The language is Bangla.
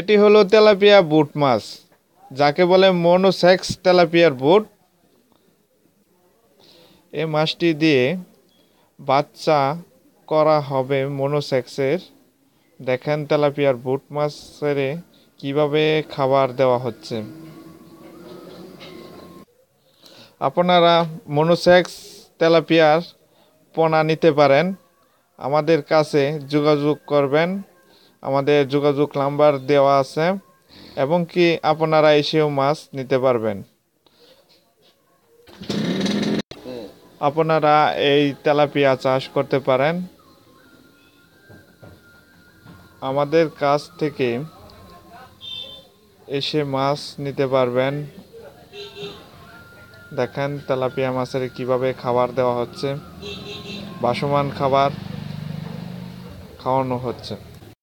এটি হলো তেলাপিয়া বুট মাছ যাকে বলে মনোসেক্স তেলাপিয়ার বুট এই মাছটি দিয়ে বাচ্চা করা হবে মনোসেক্সের দেখেন তেলাপিয়ার বুট মাছের কিভাবে খাবার দেওয়া হচ্ছে আপনারা মনোসেক্স তেলাপিয়ার পোনা নিতে পারেন আমাদের কাছে যোগাযোগ করবেন আমাদের যোগাযোগ নাম্বার দেওয়া আছে এবং কি আপনারা এসেও মাছ নিতে পারবেন আপনারা এই তেলাপিয়া চাষ করতে পারেন আমাদের কাছ থেকে এসে মাছ নিতে পারবেন দেখেন তেলাপিয়া মাছের কিভাবে খাবার দেওয়া হচ্ছে বাসমান খাবার খাওয়ানো হচ্ছে